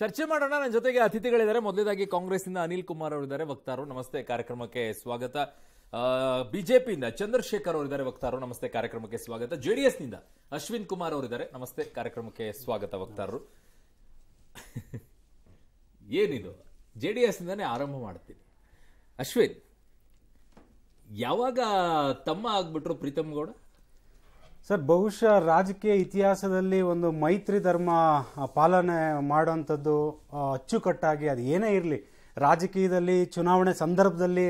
ಚರ್ಚೆ ಮಾಡೋಣ ನನ್ನ ಜೊತೆಗೆ ಅತಿಥಿಗಳಿದ್ದಾರೆ ಮೊದಲೇದಾಗಿ ಕಾಂಗ್ರೆಸ್ನಿಂದ ಅನಿಲ್ ಕುಮಾರ್ ಅವರಿದ್ದಾರೆ ವಕ್ತಾರು ನಮಸ್ತೆ ಕಾರ್ಯಕ್ರಮಕ್ಕೆ ಸ್ವಾಗತ ಬಿಜೆಪಿಯಿಂದ ಚಂದ್ರಶೇಖರ್ ಅವರಿದ್ದಾರೆ ವಕ್ತಾರರು ನಮಸ್ತೆ ಕಾರ್ಯಕ್ರಮಕ್ಕೆ ಸ್ವಾಗತ ಜೆಡಿಎಸ್ನಿಂದ ಅಶ್ವಿನ್ ಕುಮಾರ್ ಅವರಿದ್ದಾರೆ ನಮಸ್ತೆ ಕಾರ್ಯಕ್ರಮಕ್ಕೆ ಸ್ವಾಗತ ವಕ್ತಾರರು ಏನಿದು ಜೆಡಿಎಸ್ನಿಂದಾನೇ ಆರಂಭ ಮಾಡ್ತೀನಿ ಅಶ್ವಿನ್ ಯಾವಾಗ ತಮ್ಮ ಆಗ್ಬಿಟ್ರು ಪ್ರೀತಮ್ ಗೌಡ ಸರ್ ಬಹುಶಃ ರಾಜಕೀಯ ಇತಿಹಾಸದಲ್ಲಿ ಒಂದು ಮೈತ್ರಿ ಧರ್ಮ ಪಾಲನೆ ಮಾಡುವಂಥದ್ದು ಅಚ್ಚುಕಟ್ಟಾಗಿ ಅದು ಏನೇ ಇರಲಿ ರಾಜಕೀಯದಲ್ಲಿ ಚುನಾವಣೆ ಸಂದರ್ಭದಲ್ಲಿ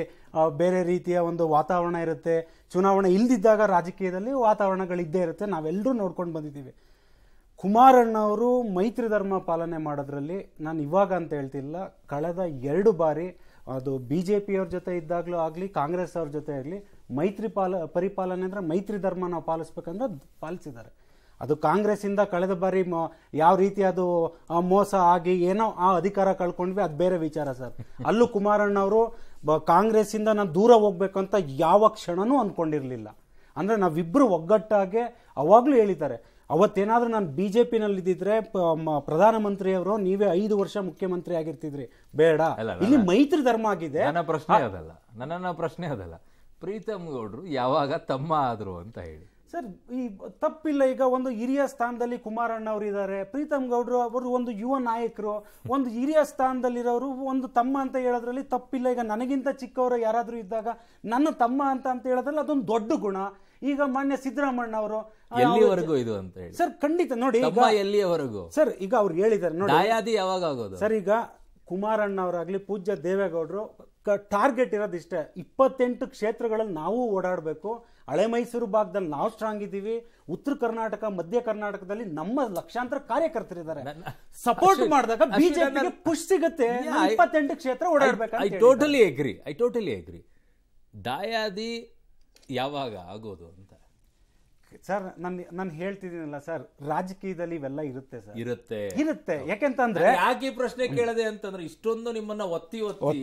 ಬೇರೆ ರೀತಿಯ ಒಂದು ವಾತಾವರಣ ಇರುತ್ತೆ ಚುನಾವಣೆ ಇಲ್ದಿದ್ದಾಗ ರಾಜಕೀಯದಲ್ಲಿ ವಾತಾವರಣಗಳಿದ್ದೇ ಇರುತ್ತೆ ನಾವೆಲ್ಲರೂ ನೋಡ್ಕೊಂಡು ಬಂದಿದ್ದೀವಿ ಕುಮಾರಣ್ಣವರು ಮೈತ್ರಿ ಧರ್ಮ ಪಾಲನೆ ಮಾಡೋದ್ರಲ್ಲಿ ನಾನು ಇವಾಗ ಅಂತ ಹೇಳ್ತಿಲ್ಲ ಕಳೆದ ಎರಡು ಬಾರಿ ಅದು ಬಿ ಜೆ ಪಿಯವ್ರ ಜೊತೆ ಇದ್ದಾಗಲೂ ಆಗಲಿ ಕಾಂಗ್ರೆಸ್ ಅವ್ರ ಜೊತೆ ಆಗಲಿ ಮೈತ್ರಿ ಪಾಲ ಪರಿಪಾಲನೆ ಅಂದರೆ ಮೈತ್ರಿ ಧರ್ಮ ನಾವು ಪಾಲಿಸ್ಬೇಕಂದ್ರೆ ಪಾಲಿಸಿದ್ದಾರೆ ಅದು ಕಾಂಗ್ರೆಸ್ಸಿಂದ ಕಳೆದ ಬಾರಿ ಯಾವ ರೀತಿ ಅದು ಮೋಸ ಆಗಿ ಏನೋ ಆ ಅಧಿಕಾರ ಕಳ್ಕೊಂಡ್ವಿ ಅದು ಬೇರೆ ವಿಚಾರ ಸರ್ ಅಲ್ಲೂ ಕುಮಾರಣ್ಣವರು ಕಾಂಗ್ರೆಸ್ಸಿಂದ ನಾನು ದೂರ ಹೋಗ್ಬೇಕು ಅಂತ ಯಾವ ಕ್ಷಣನೂ ಅಂದ್ಕೊಂಡಿರಲಿಲ್ಲ ಅಂದರೆ ನಾವಿಬ್ಬರು ಒಗ್ಗಟ್ಟಾಗೆ ಅವಾಗಲೂ ಹೇಳಿದ್ದಾರೆ ಅವತ್ತೇನಾದರೂ ನಾನು ಬಿ ಜೆ ಪಿನಲ್ಲಿದ್ದರೆ ಇದ್ದಿದ್ರೆ ಪ್ರಧಾನಮಂತ್ರಿಯವರು ನೀವೇ ಐದು ವರ್ಷ ಮುಖ್ಯಮಂತ್ರಿ ಆಗಿರ್ತಿದ್ರಿ ಬೇಡ ಇಲ್ಲಿ ಮೈತ್ರಿ ಧರ್ಮ ಆಗಿದೆ ನನ್ನ ಪ್ರಶ್ನೆ ಅದಲ್ಲ ನನ್ನ ಪ್ರಶ್ನೆ ಅದಲ್ಲ ಪ್ರೀತಮ್ ಗೌಡ್ರು ಯಾವಾಗ ತಮ್ಮ ಆದರು ಅಂತ ಹೇಳಿ ಸರ್ ಈ ತಪ್ಪಿಲ್ಲ ಈಗ ಒಂದು ಹಿರಿಯ ಸ್ಥಾನದಲ್ಲಿ ಕುಮಾರಣ್ಣ ಅವರು ಇದ್ದಾರೆ ಪ್ರೀತಮ್ ಗೌಡ್ರು ಅವರು ಒಂದು ಯುವ ನಾಯಕರು ಒಂದು ಹಿರಿಯ ಸ್ಥಾನದಲ್ಲಿರೋರು ಒಂದು ತಮ್ಮ ಅಂತ ಹೇಳೋದ್ರಲ್ಲಿ ತಪ್ಪಿಲ್ಲ ಈಗ ನನಗಿಂತ ಚಿಕ್ಕವರು ಯಾರಾದರೂ ಇದ್ದಾಗ ನನ್ನ ತಮ್ಮ ಅಂತ ಅಂತ ಹೇಳೋದ್ರಲ್ಲಿ ಅದೊಂದು ದೊಡ್ಡ ಗುಣ ಈಗ ಮಾನ್ಯ ಸಿದ್ದರಾಮಣ್ಣ ಅವರು ಎಲ್ಲಿವರೆಗೂ ಇದು ಅಂತ ಹೇಳಿ ಸರ್ ಖಂಡಿತ ನೋಡಿ ಎಲ್ಲಿಯವರೆಗೂ ಸರ್ ಈಗ ಅವ್ರು ಹೇಳಿದ್ದಾರೆ ನೋಡಿ ಯಾವಾಗ ಆಗೋದು ಸರ್ ಈಗ ಕುಮಾರಣ್ಣ ಅವರಾಗ್ಲಿ ಪೂಜ್ಯ ದೇವೇಗೌಡರು ಟಾರ್ಗೆಟ್ ಇರೋದು ಇಷ್ಟೇ ಇಪ್ಪತ್ತೆಂಟು ಕ್ಷೇತ್ರಗಳಲ್ಲಿ ನಾವು ಓಡಾಡಬೇಕು ಹಳೆ ಮೈಸೂರು ಭಾಗದಲ್ಲಿ ನಾವು ಸ್ಟ್ರಾಂಗ್ ಇದ್ದೀವಿ ಉತ್ತರ ಕರ್ನಾಟಕ ಮಧ್ಯ ಕರ್ನಾಟಕದಲ್ಲಿ ನಮ್ಮ ಲಕ್ಷಾಂತರ ಕಾರ್ಯಕರ್ತರಿದ್ದಾರೆ ಸಪೋರ್ಟ್ ಮಾಡಿದಾಗ ಬಿಜೆಪಿಗೆ ಪುಷ್ ಸಿಗುತ್ತೆ ಇಪ್ಪತ್ತೆಂಟು ಕ್ಷೇತ್ರ ಓಡಾಡಬೇಕು I totally agree I totally agree ದಾಯಾದಿ ಯಾವಾಗ ಆಗೋದು ಅಂತ ಸರ್ ನಾನು ನಾನು ಹೇಳ್ತಿದ್ದೀನಲ್ಲ ಸರ್ ರಾಜಕೀಯದಲ್ಲಿ ಇವೆಲ್ಲ ಇರುತ್ತೆ ಸರ್ ಇರುತ್ತೆ ಇರುತ್ತೆ ಯಾಕೆಂತಂದ್ರೆ ಯಾಕೆ ಪ್ರಶ್ನೆ ಕೇಳದೆ ಅಂತಂದ್ರೆ ಇಷ್ಟೊಂದು ನಿಮ್ಮನ್ನ ಒತ್ತಿ ಒತ್ತಿ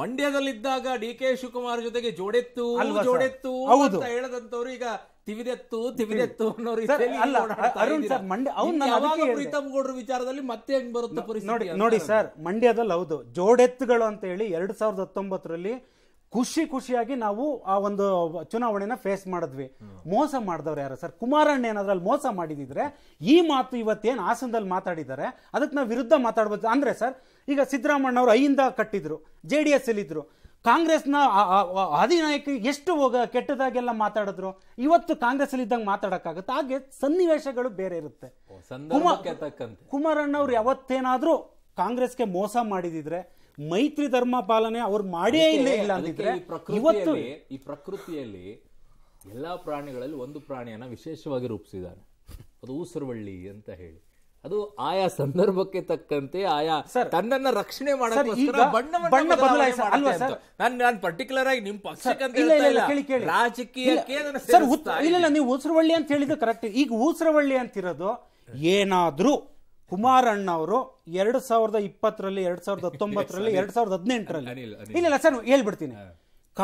ಮಂಡ್ಯದಲ್ಲಿದ್ದಾಗ ಡಿ ಕೆ ಶಿವಕುಮಾರ್ ಜೊತೆಗೆ ಜೋಡೆತ್ತು ಜೋಡೆತ್ತು ಅಂತ ಹೇಳದಂತವ್ರು ಈಗ ತಿವಿದೆತ್ತು ತಿವಿದೆತ್ತು ಅನ್ನೋ ಪ್ರೀತಮ್ ಗೌಡ್ರ ವಿಚಾರದಲ್ಲಿ ಮತ್ತೆ ಹೆಂಗ್ ಬರುತ್ತೆ ಪರಿಸ್ಥಿತಿ ನೋಡಿ ಸರ್ ಮಂಡ್ಯದಲ್ಲಿ ಹೌದು ಜೋಡೆತ್ತುಗಳು ಅಂತ ಹೇಳಿ ಎರಡ್ ಸಾವಿರದ ಹತ್ತೊಂಬತ್ತರಲ್ಲಿ ಖುಷಿ ಖುಷಿಯಾಗಿ ನಾವು ಆ ಒಂದು ಚುನಾವಣೆನ ಫೇಸ್ ಮಾಡಿದ್ವಿ ಮೋಸ ಮಾಡಿದವ್ರು ಯಾರು ಸರ್ ಕುಮಾರಣ್ಣ ಏನಾದ್ರೂ ಮೋಸ ಮಾಡಿದಿದ್ರೆ ಈ ಮಾತು ಇವತ್ತೇನು ಹಾಸನದಲ್ಲಿ ಮಾತಾಡಿದ್ದಾರೆ ಅದಕ್ಕೆ ನಾವು ವಿರುದ್ಧ ಮಾತಾಡ್ಬೋದು ಅಂದ್ರೆ ಸರ್ ಈಗ ಅವರು ಐಯಿಂದ ಕಟ್ಟಿದ್ರು ಜೆ ಡಿ ಎಸ್ ಕಾಂಗ್ರೆಸ್ನ ಅಧಿನಾಯಕ ಎಷ್ಟು ಹೋಗ ಕೆಟ್ಟದಾಗೆಲ್ಲ ಮಾತಾಡಿದ್ರು ಇವತ್ತು ಕಾಂಗ್ರೆಸ್ ಅಲ್ಲಿ ಇದ್ದಂಗೆ ಮಾತಾಡಕ್ಕಾಗತ್ತೆ ಹಾಗೆ ಸನ್ನಿವೇಶಗಳು ಬೇರೆ ಇರುತ್ತೆ ಕುಮಾರಣ್ಣ ಯಾವತ್ತೇನಾದ್ರೂ ಕಾಂಗ್ರೆಸ್ಗೆ ಮೋಸ ಮಾಡಿದಿದ್ರೆ ಮೈತ್ರಿ ಧರ್ಮ ಪಾಲನೆ ಅವ್ರು ಮಾಡೇ ಇಲ್ಲ ಇಲ್ಲ ಅಂತಿದ್ರೆ ಇವತ್ತು ಈ ಪ್ರಕೃತಿಯಲ್ಲಿ ಎಲ್ಲಾ ಪ್ರಾಣಿಗಳಲ್ಲಿ ಒಂದು ಪ್ರಾಣಿಯನ್ನ ವಿಶೇಷವಾಗಿ ರೂಪಿಸಿದ್ದಾರೆ ಅದು ಊಸರವಳ್ಳಿ ಅಂತ ಹೇಳಿ ಅದು ಆಯಾ ಸಂದರ್ಭಕ್ಕೆ ತಕ್ಕಂತೆ ಆಯಾ ತನ್ನನ್ನ ರಕ್ಷಣೆ ಬಣ್ಣ ನಾನು ನಾನು ಪರ್ಟಿಕ್ಯುಲರ್ ಆಗಿ ನಿಮ್ ಪಕ್ಷಕ್ಕೆ ಇಲ್ಲ ಇಲ್ಲ ನೀವು ಊಸರವಳ್ಳಿ ಅಂತ ಹೇಳಿದ್ರೆ ಕರೆಕ್ಟ್ ಈಗ ಊಸರವಳ್ಳಿ ಅಂತಿರೋದು ಏನಾದ್ರೂ ಕುಮಾರಣ್ಣ ಅವರು ಎರಡ್ ಸಾವಿರದ ಇಪ್ಪತ್ತರಲ್ಲಿ ಎರಡ್ ಸಾವಿರದ ಹತ್ತೊಂಬತ್ತರಲ್ಲಿ ಎರಡ್ ಸಾವಿರದ ಹದಿನೆಂಟರಲ್ಲಿ ಇಲ್ಲ ಇಲ್ಲ ಸರ್ ಹೇಳ್ಬಿಡ್ತೀನಿ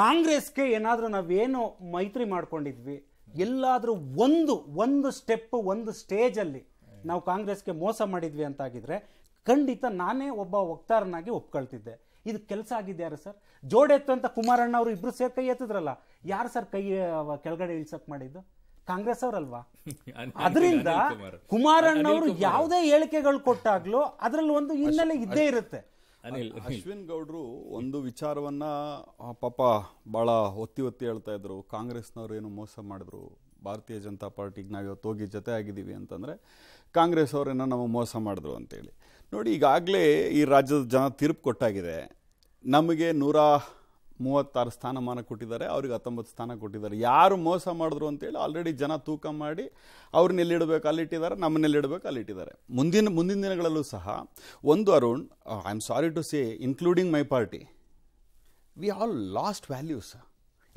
ಕಾಂಗ್ರೆಸ್ಗೆ ಏನಾದ್ರೂ ನಾವೇನು ಮೈತ್ರಿ ಮಾಡ್ಕೊಂಡಿದ್ವಿ ಎಲ್ಲಾದ್ರೂ ಒಂದು ಒಂದು ಸ್ಟೆಪ್ ಒಂದು ಸ್ಟೇಜ್ ಅಲ್ಲಿ ನಾವು ಕಾಂಗ್ರೆಸ್ಗೆ ಮೋಸ ಮಾಡಿದ್ವಿ ಅಂತಾಗಿದ್ರೆ ಖಂಡಿತ ನಾನೇ ಒಬ್ಬ ವಕ್ತಾರನಾಗಿ ಒಪ್ಕೊಳ್ತಿದ್ದೆ ಇದು ಕೆಲಸ ಆಗಿದ್ಯಾರ ಯಾರು ಸರ್ ಜೋಡೆತ್ತು ಅಂತ ಕುಮಾರಣ್ಣ ಅವರು ಇಬ್ರು ಸೇರಿ ಕೈ ಎತ್ತಿದ್ರಲ್ಲ ಯಾರು ಸರ್ ಕೈ ಕೆಳಗಡೆ ಇಳಿಸಕ್ ಮಾಡಿದ್ದು ಕಾಂಗ್ರೆಸ್ ಅವರಲ್ವಾ ಅದರಿಂದ ಕುಮಾರಣ್ಣ ಅವರು ಯಾವುದೇ ಹೇಳಿಕೆಗಳು ಕೊಟ್ಟಾಗ್ಲೂ ಅದರಲ್ಲಿ ಒಂದು ಹಿನ್ನೆಲೆ ಇದ್ದೇ ಇರುತ್ತೆ ಅಶ್ವಿನ್ ಗೌಡ್ರು ಒಂದು ವಿಚಾರವನ್ನ ಪಾಪ ಬಹಳ ಒತ್ತಿ ಒತ್ತಿ ಹೇಳ್ತಾ ಇದ್ರು ಕಾಂಗ್ರೆಸ್ನವ್ರು ಏನು ಮೋಸ ಮಾಡಿದ್ರು ಭಾರತೀಯ ಜನತಾ ಪಾರ್ಟಿಗೆ ನಾವು ಇವತ್ತು ಹೋಗಿ ಜೊತೆ ಆಗಿದ್ದೀವಿ ಅಂತಂದರೆ ಕಾಂಗ್ರೆಸ್ ಅವರನ್ನು ನಾವು ಮೋಸ ಮಾಡಿದ್ರು ಅಂತೇಳಿ ನೋಡಿ ಈಗಾಗಲೇ ಈ ರಾಜ್ಯದ ಜನ ತೀರ್ಪು ಕೊಟ್ಟಾಗಿದೆ ನಮಗೆ ನೂರ ಮೂವತ್ತಾರು ಸ್ಥಾನಮಾನ ಕೊಟ್ಟಿದ್ದಾರೆ ಅವ್ರಿಗೆ ಹತ್ತೊಂಬತ್ತು ಸ್ಥಾನ ಕೊಟ್ಟಿದ್ದಾರೆ ಯಾರು ಮೋಸ ಮಾಡಿದ್ರು ಅಂತೇಳಿ ಆಲ್ರೆಡಿ ಜನ ತೂಕ ಮಾಡಿ ಅವ್ರನ್ನೆಲ್ಲಿಡಬೇಕು ಅಲ್ಲಿಟ್ಟಿದ್ದಾರೆ ನಮ್ಮನ್ನೆಲ್ಲಿಡಬೇಕು ಅಲ್ಲಿಟ್ಟಿದ್ದಾರೆ ಮುಂದಿನ ಮುಂದಿನ ದಿನಗಳಲ್ಲೂ ಸಹ ಒಂದು Arun I am sorry to say including my party we all lost values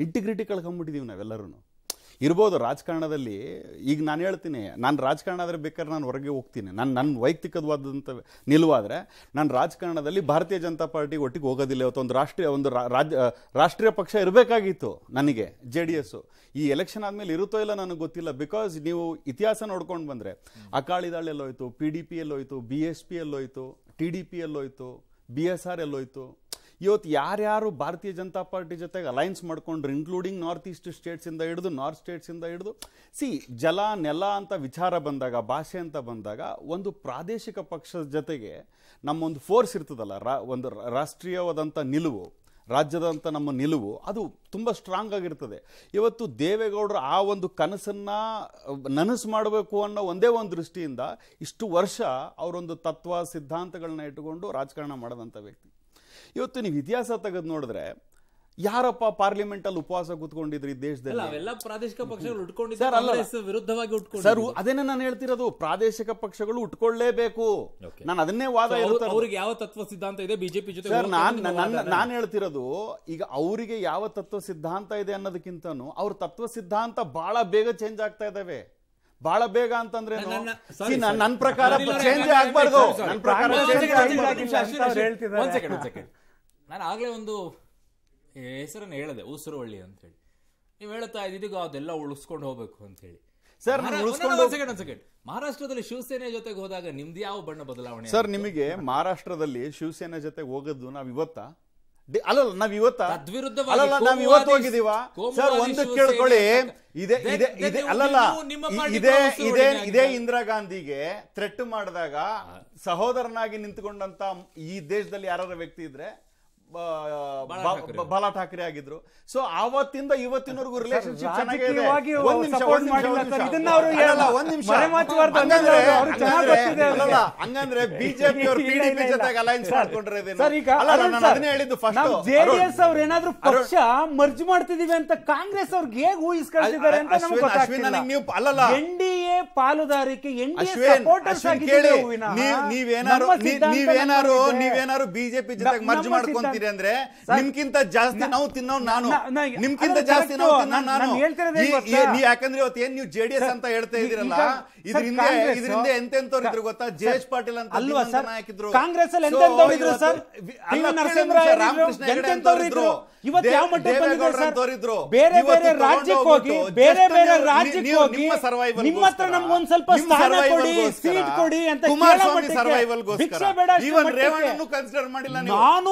integrity ಕಳ್ಕೊಂಬಿಟ್ಟಿದ್ದೀವಿ ನಾವೆಲ್ಲರೂ ಇರ್ಬೋದು ರಾಜಕಾರಣದಲ್ಲಿ ಈಗ ನಾನು ಹೇಳ್ತೀನಿ ನಾನು ರಾಜಕಾರಣ ಆದರೆ ಬೇಕಾದ್ರೆ ನಾನು ಹೊರಗೆ ಹೋಗ್ತೀನಿ ನಾನು ನನ್ನ ವೈಯಕ್ತಿಕವಾದಂಥ ನಿಲುವಾದರೆ ನಾನು ರಾಜಕಾರಣದಲ್ಲಿ ಭಾರತೀಯ ಜನತಾ ಪಾರ್ಟಿ ಒಟ್ಟಿಗೆ ಹೋಗೋದಿಲ್ಲ ಇವತ್ತು ಒಂದು ರಾಷ್ಟ್ರೀಯ ಒಂದು ರಾಜ್ಯ ರಾಷ್ಟ್ರೀಯ ಪಕ್ಷ ಇರಬೇಕಾಗಿತ್ತು ನನಗೆ ಜೆ ಡಿ ಎಸ್ಸು ಈ ಎಲೆಕ್ಷನ್ ಆದಮೇಲೆ ಇರುತ್ತೋ ಇಲ್ಲ ನನಗೆ ಗೊತ್ತಿಲ್ಲ ಬಿಕಾಸ್ ನೀವು ಇತಿಹಾಸ ನೋಡ್ಕೊಂಡು ಬಂದರೆ ಅಕಾಳಿದಾಳೆ ಎಲ್ಲೋಯ್ತು ಪಿ ಡಿ ಪಿ ಎಲ್ಲೋಯ್ತು ಬಿ ಎಸ್ ಪಿ ಎಲ್ಲೋಯ್ತು ಟಿ ಡಿ ಪಿ ಎಲ್ಲೋಯ್ತು ಬಿ ಎಸ್ ಆರ್ ಎಲ್ಲೋಯ್ತು ಇವತ್ತು ಯಾರ್ಯಾರು ಭಾರತೀಯ ಜನತಾ ಪಾರ್ಟಿ ಜೊತೆಗೆ ಅಲೈನ್ಸ್ ಮಾಡ್ಕೊಂಡ್ರು ಇನ್ಕ್ಲೂಡಿಂಗ್ ನಾರ್ತ್ ಈಸ್ಟ್ ಸ್ಟೇಟ್ಸಿಂದ ಹಿಡಿದು ನಾರ್ತ್ ಸ್ಟೇಟ್ಸಿಂದ ಹಿಡಿದು ಸಿ ಜಲ ನೆಲ ಅಂತ ವಿಚಾರ ಬಂದಾಗ ಭಾಷೆ ಅಂತ ಬಂದಾಗ ಒಂದು ಪ್ರಾದೇಶಿಕ ಪಕ್ಷದ ಜೊತೆಗೆ ನಮ್ಮೊಂದು ಫೋರ್ಸ್ ಇರ್ತದಲ್ಲ ರಾ ಒಂದು ರಾಷ್ಟ್ರೀಯವಾದಂಥ ನಿಲುವು ರಾಜ್ಯದಂಥ ನಮ್ಮ ನಿಲುವು ಅದು ತುಂಬ ಸ್ಟ್ರಾಂಗ್ ಆಗಿರ್ತದೆ ಇವತ್ತು ದೇವೇಗೌಡರು ಆ ಒಂದು ಕನಸನ್ನು ನನಸು ಮಾಡಬೇಕು ಅನ್ನೋ ಒಂದೇ ಒಂದು ದೃಷ್ಟಿಯಿಂದ ಇಷ್ಟು ವರ್ಷ ಅವರೊಂದು ತತ್ವ ಸಿದ್ಧಾಂತಗಳನ್ನ ಇಟ್ಟುಕೊಂಡು ರಾಜಕಾರಣ ಮಾಡಿದಂಥ ವ್ಯಕ್ತಿ ಇವತ್ತು ನೀವು ಇತಿಹಾಸ ತೆಗೆದು ನೋಡಿದ್ರೆ ಯಾರಪ್ಪ ಪಾರ್ಲಿಮೆಂಟ್ ಅಲ್ಲಿ ಉಪವಾಸ ಕುತ್ಕೊಂಡಿದ್ರಿ ದೇಶದಲ್ಲಿ ಪ್ರಾದೇಶಿಕ ಪಕ್ಷಗಳು ವಿರುದ್ಧವಾಗಿ ಅದೇನೇ ನಾನು ಹೇಳ್ತಿರೋದು ಪ್ರಾದೇಶಿಕ ಪಕ್ಷಗಳು ಉಟ್ಕೊಳ್ಳೇಬೇಕು ನಾನು ಅದನ್ನೇ ವಾದ ಅವ್ರಿಗೆ ಯಾವ ತತ್ವ ಸಿದ್ಧಾಂತ ಇದೆ ಬಿಜೆಪಿ ಜೊತೆ ನಾನು ಹೇಳ್ತಿರೋದು ಈಗ ಅವರಿಗೆ ಯಾವ ತತ್ವ ಸಿದ್ಧಾಂತ ಇದೆ ಅನ್ನೋದಕ್ಕಿಂತನು ಅವ್ರ ತತ್ವ ಸಿದ್ಧಾಂತ ಬಹಳ ಬೇಗ ಚೇಂಜ್ ಆಗ್ತಾ ಇದಾವೆ ಬಹಳ ಬೇಗ ಅಂತಂದ್ರೆ ನನ್ನ ಪ್ರಕಾರ ಚೇಂಜ್ ಆಗ್ಬಾರ್ದು ನನ್ನ ಪ್ರಕಾರ ನಾನು ಆಗಲೇ ಒಂದು ಹೆಸರನ್ನು ಹೇಳಿದೆ ಅಂತ ಹೇಳಿ ನೀವು ಹೇಳ್ತಾ ಇದ್ದೀಗ ಅದೆಲ್ಲ ಉಳಿಸ್ಕೊಂಡು ಹೋಗಬೇಕು ಅಂತೇಳಿ ಸರ್ ಸೆಕೆಂಡ್ ಸೆಕೆಂಡ್ ಮಹಾರಾಷ್ಟ್ರದಲ್ಲಿ ಶಿವಸೇನೆ ಜೊತೆಗೆ ಹೋದಾಗ ನಿಮ್ದು ಯಾವ ಬಣ್ಣ ಬದಲಾವಣೆ ಸರ್ ನಿಮಗೆ ಮಹಾರಾಷ್ಟ್ರದಲ್ಲಿ ಶಿವಸೇನೆ ಜೊತೆಗೆ ಹೋಗೋದು ನಾವು ಇವತ್ತ ಅಲ್ಲಲ್ಲ ನಾವ್ ಇವತ್ತ ಅಲ್ಲಲ್ಲ ನಾವ್ ಇವತ್ತು ಹೋಗಿದೀವ ಸರ್ ಒಂದು ಕೇಳ್ಕೊಳ್ಳಿ ಇದೆ ಇದೆ ಅಲ್ಲಲ್ಲ ಇದೇ ಇದೇ ಇದೇ ಇಂದಿರಾ ಗಾಂಧಿಗೆ ಥ್ರೆಟ್ ಮಾಡಿದಾಗ ಸಹೋದರನಾಗಿ ನಿಂತ್ಕೊಂಡಂತ ಈ ದೇಶದಲ್ಲಿ ಯಾರು ವ್ಯಕ್ತಿ ಇದ್ರೆ ಬಾಲಾ ಠಾಕ್ರೆ ಆಗಿದ್ರು ಸೊ ಆವತ್ತಿಂದ ಇವತ್ತಿನವರೆಗೂ ರಿಲೇಶನ್ಶಿಪ್ ಚೆನ್ನಾಗಿದೆ ಒಂದ್ ನಿಮಿಷ ಒಂದ್ ನಿಮಿಷ ಹಂಗಂದ್ರೆ ಬಿಜೆಪಿ ಅವರು ಪಿಡಿಪಿ ಜೊತೆಗೆ ಅಲೈನ್ಸ್ ಅದನ್ನೇ ಹೇಳಿದ್ದು ಫಸ್ಟ್ ಜೆಡಿಎಸ್ ಅವ್ರು ಏನಾದ್ರು ಪಕ್ಷ ಮರ್ಜ್ ಮಾಡ್ತಿದೀವಿ ಅಂತ ಕಾಂಗ್ರೆಸ್ ಅವ್ರಿಗೆ ಹೇಗೆ ಊಹಿಸ್ಕೊಳ್ತಿದ್ದಾರೆ ಅಂತ ನಮ್ಗೆ ಗೊತ್ತಾಗ್ತಿಲ್ಲ ನೀವು ಅಲ್ಲಲ್ಲ ಎನ್ಡಿಎ ಪಾಲುದಾರಿಕೆ ಎನ್ಡಿಎ ಸಪೋರ್ಟರ್ಸ್ ಆಗಿದ್ದೀವಿ ನೀವೇನಾರು ನೀವೇನಾರು ನೀವೇನಾರು ಬಿಜೆಪಿ ಜೊತೆಗೆ ಮರ್ಜ್ ಮಾಡ್ಕೊಂತೀನಿ ಮಾಡ್ತೀರಿ ಅಂದ್ರೆ ನಿಮ್ಗಿಂತ ಜಾಸ್ತಿ ನಾವು ತಿನ್ನೋ ನಾನು ನಿಮ್ಗಿಂತ ಜಾಸ್ತಿ ನಾನು ಯಾಕಂದ್ರೆ ಇವತ್ತು ಏನ್ ನೀವು ಅಂತ ಹೇಳ್ತಾ ಇದೀರಲ್ಲ ಇದರಿಂದ ಇದರಿಂದ ಇದ್ರು ಗೊತ್ತಾ ಜೆ ಪಾಟೀಲ್ ಅಂತ ಅಲ್ವಾ ಕಾಂಗ್ರೆಸ್ ಅಲ್ಲಿ ಮಾಡಿಲ್ಲ ನಾನು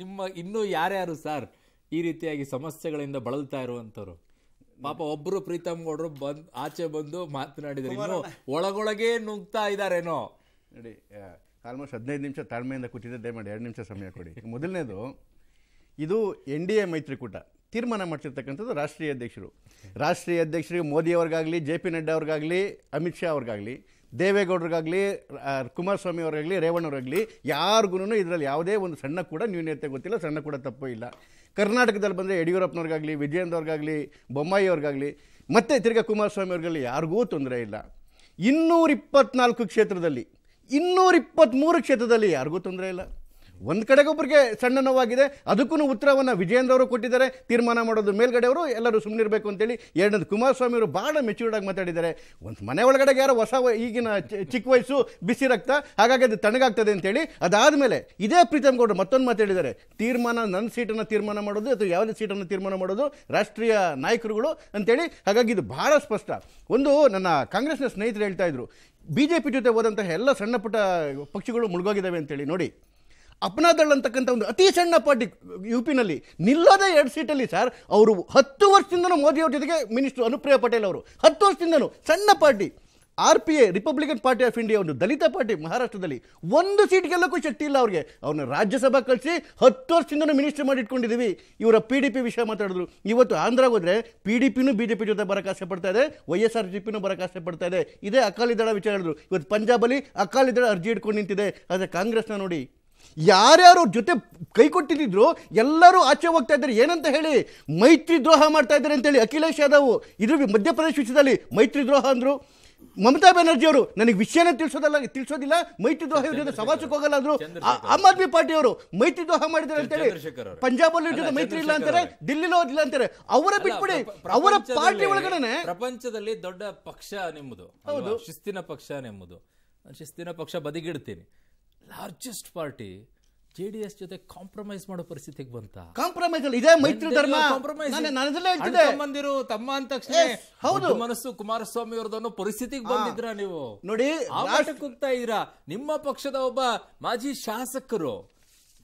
ನಿಮ್ಮ ಇನ್ನೂ ಯಾರ್ಯಾರು ಸರ್ ಈ ರೀತಿಯಾಗಿ ಸಮಸ್ಯೆಗಳಿಂದ ಬಳಲ್ತಾ ಇರುವಂಥವ್ರು ಪಾಪ ಒಬ್ಬರು ಪ್ರೀತಮ್ ಗೌಡ್ರು ಬಂದ್ ಆಚೆ ಬಂದು ಮಾತನಾಡಿದ್ರು ಇನ್ನು ಒಳಗೊಳಗೆ ನುಗ್ತಾ ಇದ್ದಾರೇನೋ ನೋಡಿ ಆಲ್ಮೋಸ್ಟ್ ಹದಿನೈದು ನಿಮಿಷ ತಾಳ್ಮೆಯಿಂದ ಕೂತಿದ್ದೆ ಮಾಡಿ ಎರಡು ನಿಮಿಷ ಸಮಯ ಕೊಡಿ ಮೊದಲನೇದು ಇದು ಎನ್ ಡಿ ಎ ಮೈತ್ರಿಕೂಟ ತೀರ್ಮಾನ ಮಾಡ್ತಿರ್ತಕ್ಕಂಥದ್ದು ರಾಷ್ಟ್ರೀಯ ಅಧ್ಯಕ್ಷರು ರಾಷ್ಟ್ರೀಯ ಅಧ್ಯಕ್ಷರಿಗೆ ಮೋದಿ ಅವ್ರಿಗಾಗಲಿ ಜೆ ಪಿ ನಡ್ಡಾ ಅವ್ರಿಗಾಗಲಿ ಅಮಿತ್ ಶಾ ಅವ್ರಿಗಾಗಲಿ ದೇವೇಗೌಡರಿಗಾಗಲಿ ಕುಮಾರಸ್ವಾಮಿ ಅವರಾಗಲಿ ರೇವಣ್ಣವರಾಗಲಿ ಯಾರಿಗೂ ಇದರಲ್ಲಿ ಯಾವುದೇ ಒಂದು ಸಣ್ಣ ಕೂಡ ನ್ಯೂನ್ಯತೆ ಗೊತ್ತಿಲ್ಲ ಸಣ್ಣ ಕೂಡ ತಪ್ಪು ಇಲ್ಲ ಕರ್ನಾಟಕದಲ್ಲಿ ಬಂದರೆ ಯಡಿಯೂರಪ್ಪನವ್ರಿಗಾಗಲಿ ವಿಜಯೇಂದ್ರವ್ರಿಗಾಗಲಿ ಬೊಮ್ಮಾಯಿ ಅವ್ರಿಗಾಗಲಿ ಮತ್ತು ತಿರ್ಗಾ ಕುಮಾರಸ್ವಾಮಿ ಅವ್ರಿಗಾಗಲಿ ಯಾರಿಗೂ ತೊಂದರೆ ಇಲ್ಲ ಇನ್ನೂರಿಪ್ಪತ್ನಾಲ್ಕು ಕ್ಷೇತ್ರದಲ್ಲಿ ಇನ್ನೂರಿಪ್ಪತ್ತ್ಮೂರು ಕ್ಷೇತ್ರದಲ್ಲಿ ಯಾರಿಗೂ ತೊಂದರೆ ಇಲ್ಲ ಒಂದು ಕಡೆಗೊಬ್ಬರಿಗೆ ಸಣ್ಣ ನೋವಾಗಿದೆ ಅದಕ್ಕೂ ಉತ್ತರವನ್ನು ವಿಜಯೇಂದ್ರ ಅವರು ಕೊಟ್ಟಿದ್ದಾರೆ ತೀರ್ಮಾನ ಮಾಡೋದು ಮೇಲ್ಗಡೆಯವರು ಎಲ್ಲರೂ ಸುಮ್ಮನಿರಬೇಕು ಅಂತೇಳಿ ಎರಡನೇದು ಕುಮಾರಸ್ವಾಮಿ ಅವರು ಭಾಳ ಮೆಚೂರ್ಡ್ ಆಗಿ ಮಾತಾಡಿದ್ದಾರೆ ಒಂದು ಮನೆ ಒಳಗಡೆ ಯಾರೋ ಹೊಸ ಈಗಿನ ಚಿಕ್ಕ ವಯಸ್ಸು ಬಿಸಿ ರಕ್ತ ಹಾಗಾಗಿ ಅದು ತಣ್ಣಗಾಗ್ತದೆ ಅಂತೇಳಿ ಅದಾದಮೇಲೆ ಇದೇ ಪ್ರೀತಮ್ ಗೌಡ್ರು ಮತ್ತೊಂದು ಮಾತಾಡಿದ್ದಾರೆ ತೀರ್ಮಾನ ನನ್ನ ಸೀಟನ್ನು ತೀರ್ಮಾನ ಮಾಡೋದು ಅಥವಾ ಯಾವುದೇ ಸೀಟನ್ನು ತೀರ್ಮಾನ ಮಾಡೋದು ರಾಷ್ಟ್ರೀಯ ನಾಯಕರುಗಳು ಅಂತೇಳಿ ಹಾಗಾಗಿ ಇದು ಭಾಳ ಸ್ಪಷ್ಟ ಒಂದು ನನ್ನ ಕಾಂಗ್ರೆಸ್ನ ಸ್ನೇಹಿತರು ಹೇಳ್ತಾ ಇದ್ರು ಬಿ ಜೆ ಪಿ ಜೊತೆ ಹೋದಂತಹ ಎಲ್ಲ ಸಣ್ಣ ಪುಟ್ಟ ಪಕ್ಷಗಳು ಮುಳುಗೋಗಿದ್ದಾವೆ ಅಂತೇಳಿ ನೋಡಿ ಅಪನಾದಳ್ ಅಂತಕ್ಕಂಥ ಒಂದು ಅತಿ ಸಣ್ಣ ಪಾರ್ಟಿ ಯು ಪಿನಲ್ಲಿ ನಿಲ್ಲದ ಎರಡು ಸೀಟಲ್ಲಿ ಸರ್ ಅವರು ಹತ್ತು ವರ್ಷದಿಂದಲೂ ಮೋದಿಯವ್ರ ಜೊತೆಗೆ ಮಿನಿಸ್ಟರ್ ಅನುಪ್ರಿಯಾ ಪಟೇಲ್ ಅವರು ಹತ್ತು ವರ್ಷದಿಂದಲೂ ಸಣ್ಣ party R P A Republican party of India ಒಂದು ದಲಿತ ಪಾರ್ಟಿ ಮಹಾರಾಷ್ಟ್ರದಲ್ಲಿ ಒಂದು ಸೀಟ್ಗೆಲ್ಲಕ್ಕೂ ಗೆಲ್ಲಕ್ಕೂ ಶಕ್ತಿ ಇಲ್ಲ ಅವ್ರಿಗೆ ಅವ್ರನ್ನ ರಾಜ್ಯಸಭಾ ಕಳಿಸಿ ಹತ್ತು ವರ್ಷದಿಂದನೂ ಮಿನಿಸ್ಟರ್ ಮಾಡಿ ಇಟ್ಕೊಂಡಿದ್ದೀವಿ ಇವರ ಪಿ ಡಿ ಪಿ ವಿಷಯ ಮಾತಾಡಿದ್ರು ಇವತ್ತು ಆಂಧ್ರ ಹೋದರೆ ಪಿ ಡಿ ಪಿನೂ ಬಿ ಜೆ ಪಿ ಜೊತೆ ಬರೋಕೆ ಆಸೆ ಪಡ್ತಾ ಇದೆ ವೈ ಎಸ್ ಆರ್ ಜಿ ಪಿನೂ ಬರೋಕೆ ಆಸೆ ಪಡ್ತಾ ಇದೆ ಇದೇ ಅಕಾಲಿ ದಳ ವಿಚಾರ ಹೇಳಿದ್ರು ಇವತ್ತು ಪಂಜಾಬಲ್ಲಿ ಅಕಾಲಿ ದಳ ಅರ್ಜಿ ಇಟ್ಕೊಂಡು ನಿಂತಿದೆ ಆದರೆ ಕಾಂಗ್ರೆಸ್ನ ನೋಡಿ ಯಾರ್ಯಾರು ಜೊತೆ ಕೈ ಕೊಟ್ಟಿದ್ದಿದ್ರು ಎಲ್ಲರೂ ಆಚೆ ಹೋಗ್ತಾ ಇದ್ದಾರೆ ಏನಂತ ಹೇಳಿ ಮೈತ್ರಿ ದ್ರೋಹ ಮಾಡ್ತಾ ಇದ್ದಾರೆ ಅಂತೇಳಿ ಅಖಿಲೇಶ್ ಯಾದವ್ ಇದ್ರ ಮಧ್ಯಪ್ರದೇಶ ವಿಷಯದಲ್ಲಿ ಮೈತ್ರಿ ದ್ರೋಹ ಅಂದರು ಮಮತಾ ಬ್ಯಾನರ್ಜಿ ಅವರು ನನಗೆ ವಿಷಯನೇ ತಿಳಿಸೋದಲ್ಲ ತಿಳಿಸೋದಿಲ್ಲ ಮೈತ್ರಿ ದ್ರೋಹ ಇವ್ರ ಹೋಗಲ್ಲ ಅಂದ್ರು ಆಮ್ ಆದ್ಮಿ ಪಾರ್ಟಿಯವರು ಮೈತ್ರಿ ದ್ರೋಹ ಮಾಡಿದ್ದಾರೆ ಅಂತೇಳಿ ಪಂಜಾಬ್ ಅಲ್ಲಿ ಜೊತೆ ಮೈತ್ರಿ ಇಲ್ಲ ಅಂತಾರೆ ದಿಲ್ಲಿಲೋ ಇಲ್ಲ ಅಂತಾರೆ ಅವರ ಬಿಟ್ಬಿಡಿ ಅವರ ಪಾರ್ಟಿ ಒಳಗಡೆ ಪ್ರಪಂಚದಲ್ಲಿ ದೊಡ್ಡ ಪಕ್ಷ ನಿಮ್ಮದು ಹೌದು ಶಿಸ್ತಿನ ಪಕ್ಷ ನಿಮ್ಮದು ಶಿಸ್ತಿನ ಪಕ್ಷ ಬದಿಗಿಡ್ತೀನಿ largest party J D S ಜೊತೆ ಕಾಂಪ್ರಮೈಸ್ ಮಾಡೋ ಪರಿಸ್ಥಿತಿಗೆ ಬಂತ ಕಾಂಪ್ರಮೈಸ್ ಅಲ್ಲ ಇದೇ ಮೈತ್ರಿ ಧರ್ಮ ತಮ್ಮಂದಿರು ತಮ್ಮ ಅಂತ ಹೌದು ಮನಸ್ಸು ಕುಮಾರಸ್ವಾಮಿ ಅವ್ರದನ್ನು ಪರಿಸ್ಥಿತಿಗೆ ಬಂದಿದ್ರ ನೀವು ನೋಡಿ ಆಟಕ್ಕೆ ಹೋಗ್ತಾ ಇದೀರಾ ನಿಮ್ಮ ಪಕ್ಷದ ಒಬ್ಬ ಮಾಜಿ ಶಾಸಕರು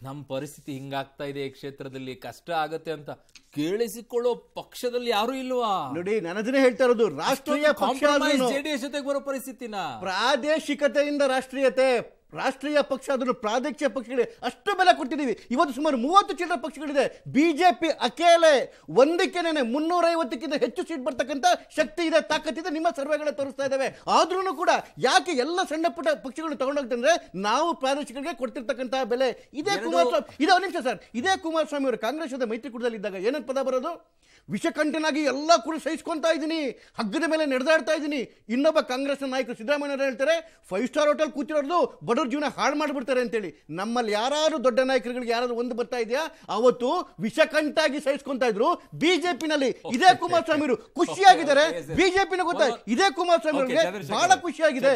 ನಮ್ಮ ಪರಿಸ್ಥಿತಿ ಹಿಂಗಾಗ್ತಾ ಇದೆ ಈ ಕ್ಷೇತ್ರದಲ್ಲಿ ಕಷ್ಟ ಆಗತ್ತೆ ಅಂತ ಕೇಳಿಸಿಕೊಳ್ಳೋ ಪಕ್ಷದಲ್ಲಿ ಯಾರು ಇಲ್ವಾ ನೋಡಿ ನಾನು ಹೇಳ್ತಾ ಇರೋದು ರಾಷ್ಟ್ರೀಯ ಜೆಡಿಎಸ್ ಜೊತೆಗೆ ಬರೋ ಪರಿಸ್ಥಿತಿನ ಪ್ರಾದೇಶಿಕತೆಯಿಂದ ರಾಷ್ಟ್ರೀಯತೆ ರಾಷ್ಟ್ರೀಯ ಪಕ್ಷ ಅದನ್ನು ಪ್ರಾದೇಶಿಕ ಪಕ್ಷಗಳಿಗೆ ಅಷ್ಟು ಬೆಲೆ ಕೊಟ್ಟಿದ್ದೀವಿ ಇವತ್ತು ಸುಮಾರು ಮೂವತ್ತು ಚಿಲ್ಲರ ಪಕ್ಷಗಳಿದೆ ಬಿ ಜೆ ಪಿ ಅಕೇಲೆ ಒಂದಕ್ಕೇನೆ ಮುನ್ನೂರೈವತ್ತಕ್ಕಿಂತ ಹೆಚ್ಚು ಸೀಟ್ ಬರ್ತಕ್ಕಂಥ ಶಕ್ತಿ ಇದೆ ತಾಕತ್ತಿದೆ ನಿಮ್ಮ ಸರ್ವೆಗಳ ತೋರಿಸ್ತಾ ಇದ್ದಾವೆ ಆದ್ರೂ ಕೂಡ ಯಾಕೆ ಎಲ್ಲ ಸಣ್ಣ ಪುಟ್ಟ ಪಕ್ಷಗಳು ತಗೊಂಡೋಗ್ತಂದ್ರೆ ನಾವು ಪ್ರಾದೇಶಿಕರಿಗೆ ಕೊಡ್ತಿರ್ತಕ್ಕಂತಹ ಬೆಲೆ ಇದೇ ಕುಮಾರಸ್ವಾಮಿ ಇದೇ ನಿಮಿಷ ಸರ್ ಇದೇ ಕುಮಾರಸ್ವಾಮಿ ಅವರು ಕಾಂಗ್ರೆಸ್ ಜೊತೆ ಇದ್ದಾಗ ಏನಂತ ಪದ ಬರೋದು ವಿಷಕಂಠನಾಗಿ ಎಲ್ಲ ಕೂಡ ಸಹಿಸ್ಕೊತಾ ಇದ್ದೀನಿ ಹಗ್ಗದ ಮೇಲೆ ನಡೆದಾಡ್ತಾ ಇದ್ದೀನಿ ಇನ್ನೊಬ್ಬ ಕಾಂಗ್ರೆಸ್ ನಾಯಕರು ಸಿದ್ದರಾಮಯ್ಯ ಹೇಳ್ತಾರೆ ಫೈವ್ ಸ್ಟಾರ್ ಹೋಟೆಲ್ ಕೂತಿರೋದು ಬಡ ಅವ್ರ ಜೀವನ ಹಾಳು ಮಾಡಿಬಿಡ್ತಾರೆ ಅಂತೇಳಿ ನಮ್ಮಲ್ಲಿ ಯಾರು ದೊಡ್ಡ ನಾಯಕರುಗಳಿಗೆ ಯಾರಾದ್ರೂ ಒಂದು ಬರ್ತಾ ಇದೆಯಾ ಅವತ್ತು ವಿಷಕಂಟಾಗಿ ಸಹಿಸ್ಕೊಂತಾ ಇದ್ರು ಬಿಜೆಪಿನಲ್ಲಿ ಇದೇ ಕುಮಾರಸ್ವಾಮಿ ಖುಷಿಯಾಗಿದ್ದಾರೆ ಬಿಜೆಪಿನ ಗೊತ್ತಾಯ್ತು ಇದೇ ಕುಮಾರಸ್ವಾಮಿ ಬಹಳ ಖುಷಿಯಾಗಿದೆ